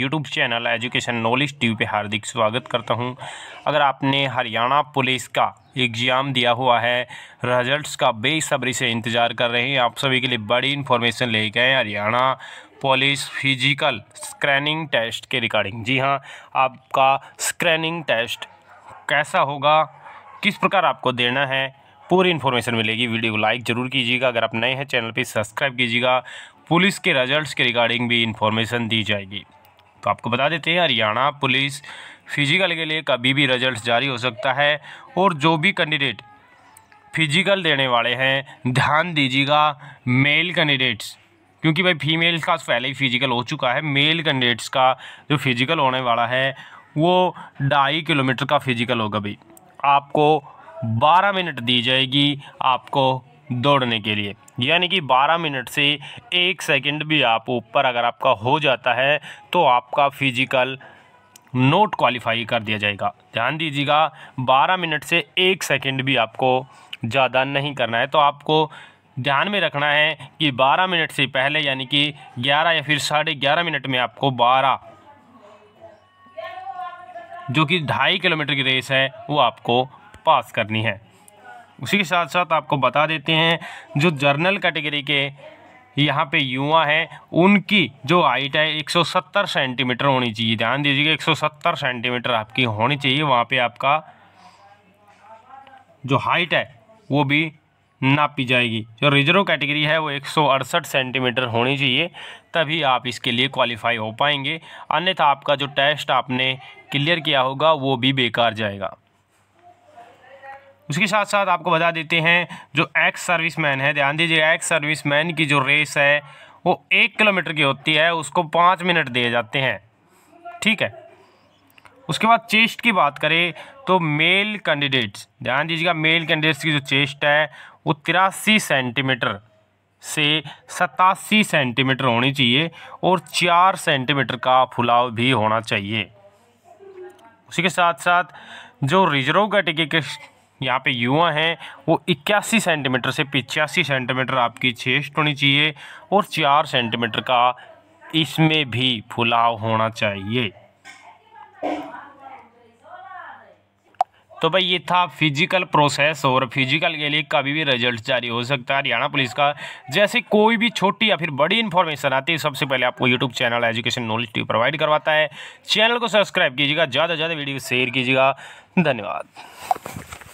YouTube channel Education Knowledge TV पे हार्दिक स्वागत करता हूँ अगर आपने हरियाणा पुलिस का एग्ज़ाम दिया हुआ है रिजल्ट्स का बेसब्री से इंतज़ार कर रहे हैं आप सभी के लिए बड़ी इन्फॉर्मेशन गए हैं Haryana police physical screening test के रिगार्डिंग जी हाँ आपका स्क्रैनिंग टेस्ट कैसा होगा किस प्रकार आपको देना है पूरी इन्फॉर्मेशन मिलेगी वीडियो को लाइक ज़रूर कीजिएगा अगर आप नए हैं चैनल पे सब्सक्राइब कीजिएगा पुलिस के रिजल्ट्स के रिगार्डिंग भी इन्फॉर्मेशन दी जाएगी तो आपको बता देते हैं हरियाणा पुलिस फिजिकल के लिए कभी भी रिजल्ट जारी हो सकता है और जो भी कैंडिडेट फिजिकल देने वाले हैं ध्यान दीजिएगा मेल कैंडिडेट्स क्योंकि भाई फीमेल का पहले ही फिजिकल हो चुका है मेल कैंडिडेट्स का जो फिजिकल होने वाला है वो ढाई किलोमीटर का फिजिकल होगा भाई आपको बारह मिनट दी जाएगी आपको दौड़ने के लिए यानी कि 12 मिनट से एक सेकंड भी आप ऊपर अगर आपका हो जाता है तो आपका फिजिकल नोट क्वालिफाई कर दिया जाएगा ध्यान दीजिएगा 12 मिनट से एक सेकंड भी आपको ज़्यादा नहीं करना है तो आपको ध्यान में रखना है कि 12 मिनट से पहले यानी कि 11 या फिर साढ़े ग्यारह मिनट में आपको 12 जो कि ढाई किलोमीटर की रेस है वो आपको पास करनी है उसी के साथ साथ आपको बता देते हैं जो जर्नल कैटेगरी के यहाँ पे युवा हैं उनकी जो हाइट है 170 सेंटीमीटर होनी चाहिए ध्यान दीजिएगा 170 सेंटीमीटर आपकी होनी चाहिए वहाँ पे आपका जो हाइट है वो भी नापी जाएगी जो रिजर्व कैटेगरी है वो एक सेंटीमीटर होनी चाहिए तभी आप इसके लिए क्वालिफाई हो पाएंगे अन्यथा आपका जो टेस्ट आपने क्लियर किया होगा वो भी बेकार जाएगा उसके साथ साथ आपको बता देते हैं जो एक्स सर्विस मैन है ध्यान दीजिए एक्स सर्विस मैन की जो रेस है वो एक किलोमीटर की होती है उसको पाँच मिनट दिए जाते हैं ठीक है उसके बाद चेस्ट की बात करें तो मेल कैंडिडेट्स ध्यान दीजिएगा मेल कैंडिडेट्स की जो चेस्ट है वो तिरासी सेंटीमीटर से सतासी सेंटीमीटर होनी चाहिए और चार सेंटीमीटर का फुलाव भी होना चाहिए उसी के साथ साथ जो रिजर्व कैटेगरी के यहाँ पे युवा हैं वो इक्यासी सेंटीमीटर से पिचासी सेंटीमीटर आपकी चेस्ट होनी चाहिए और चार सेंटीमीटर का इसमें भी फुलाव होना चाहिए तो भाई ये था फिजिकल प्रोसेस और फिजिकल के लिए कभी भी रिजल्ट जारी हो सकता है हरियाणा पुलिस का जैसे कोई भी छोटी या फिर बड़ी इन्फॉर्मेशन आती है सबसे पहले आपको YouTube channel Education Knowledge T provide करवाता है चैनल को सब्सक्राइब कीजिएगा ज़्यादा से ज़्यादा वीडियो शेयर कीजिएगा धन्यवाद